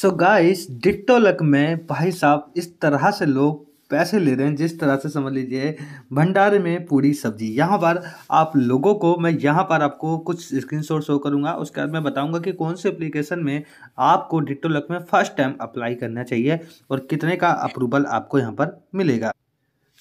so guys luck में भाई साहब इस तरह से लोग पैसे ले रहे हैं जिस तरह से समझ लीजिए भंडारे में पूरी सब्जी यहाँ पर आप लोगों को मैं यहाँ पर आपको कुछ स्क्रीन शॉट शो करूँगा उसके बाद मैं बताऊँगा कि कौन से एप्लीकेशन में आपको डिट्टो लक में फ़र्स्ट टाइम अप्लाई करना चाहिए और कितने का अप्रूवल आपको यहाँ पर मिलेगा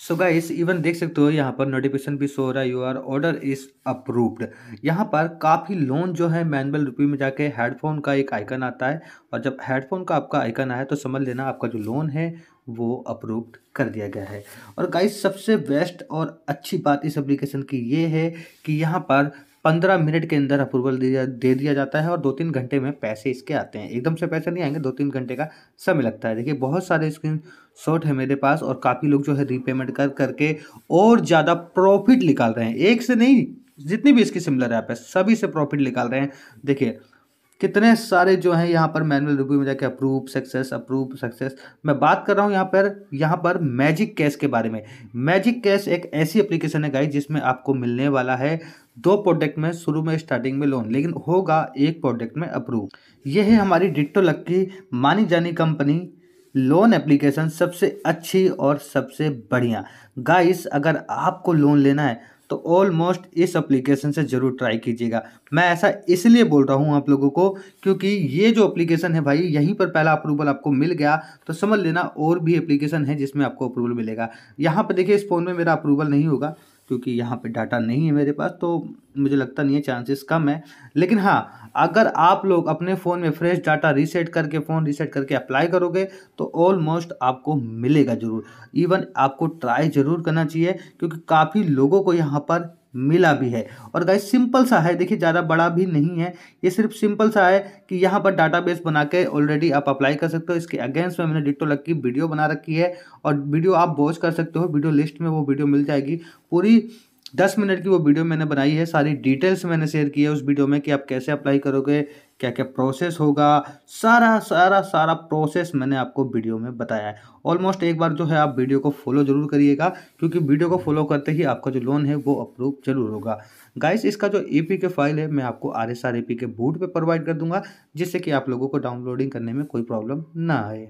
सो गाइस इवन देख सकते हो यहाँ पर नोटिफिकेशन भी शो हो रहा है your order is approved यहाँ पर काफ़ी लोन जो है मैनुअल रूपी में जाके हेडफोन का एक आइकन आता है और जब हेडफोन का आपका आइकन आया तो समझ लेना आपका जो लोन है वो अप्रूव्ड कर दिया गया है और गाइस सबसे बेस्ट और अच्छी बात इस एप्लीकेशन की ये है कि यहाँ पर पंद्रह मिनट के अंदर अप्रूवल दिया दे दिया जाता है और दो तीन घंटे में पैसे इसके आते हैं एकदम से पैसे नहीं आएंगे दो तीन घंटे का समय लगता है देखिए बहुत सारे स्क्रीन शॉट है मेरे पास और काफ़ी लोग जो है रीपेमेंट कर करके और ज़्यादा प्रॉफिट निकाल रहे हैं एक से नहीं जितनी भी इसकी सिमिलर ऐप है सभी से प्रॉफिट निकाल रहे हैं देखिए कितने सारे जो हैं यहाँ पर मैनुअल रिव्यू में जाके अप्रूव सक्सेस अप्रूव सक्सेस मैं बात कर रहा हूँ यहाँ पर यहाँ पर मैजिक कैश के बारे में मैजिक कैश एक ऐसी एप्लीकेशन है गाई जिसमें आपको मिलने वाला है दो प्रोडक्ट में शुरू में स्टार्टिंग में लोन लेकिन होगा एक प्रोडक्ट में अप्रूव यह है हमारी लक की मानी जानी कंपनी लोन एप्लीकेशन सबसे अच्छी और सबसे बढ़िया गाइस अगर आपको लोन लेना है तो ऑलमोस्ट इस एप्लीकेशन से ज़रूर ट्राई कीजिएगा मैं ऐसा इसलिए बोल रहा हूँ आप लोगों को क्योंकि ये जो एप्लीकेशन है भाई यहीं पर पहला अप्रूवल आपको मिल गया तो समझ लेना और भी एप्लीकेशन है जिसमें आपको अप्रूवल मिलेगा यहाँ पर देखिए इस फ़ोन में मेरा अप्रूवल नहीं होगा क्योंकि यहाँ पे डाटा नहीं है मेरे पास तो मुझे लगता नहीं है चांसेस कम है लेकिन हाँ अगर आप लोग अपने फ़ोन में फ्रेश डाटा रीसेट करके फ़ोन रीसेट करके अप्लाई करोगे तो ऑलमोस्ट आपको मिलेगा ज़रूर इवन आपको ट्राई ज़रूर करना चाहिए क्योंकि काफ़ी लोगों को यहाँ पर मिला भी है और गाइस सिंपल सा है देखिए ज़्यादा बड़ा भी नहीं है ये सिर्फ सिंपल सा है कि यहाँ पर डाटाबेस बना के ऑलरेडी आप अप्लाई कर सकते हो इसके अगेंस्ट में मैंने डिटो लग की वीडियो बना रखी है और वीडियो आप वॉच कर सकते हो वीडियो लिस्ट में वो वीडियो मिल जाएगी पूरी दस मिनट की वो वीडियो मैंने बनाई है सारी डिटेल्स मैंने शेयर की है उस वीडियो में कि आप कैसे अप्लाई करोगे क्या क्या प्रोसेस होगा सारा सारा सारा प्रोसेस मैंने आपको वीडियो में बताया है ऑलमोस्ट एक बार जो है आप वीडियो को फॉलो जरूर करिएगा क्योंकि वीडियो को फॉलो करते ही आपका जो लोन है वो अप्रूव जरूर होगा गाइस इसका जो ए के फाइल है मैं आपको आर एस के बूट पर प्रोवाइड कर दूंगा जिससे कि आप लोगों को डाउनलोडिंग करने में कोई प्रॉब्लम ना आए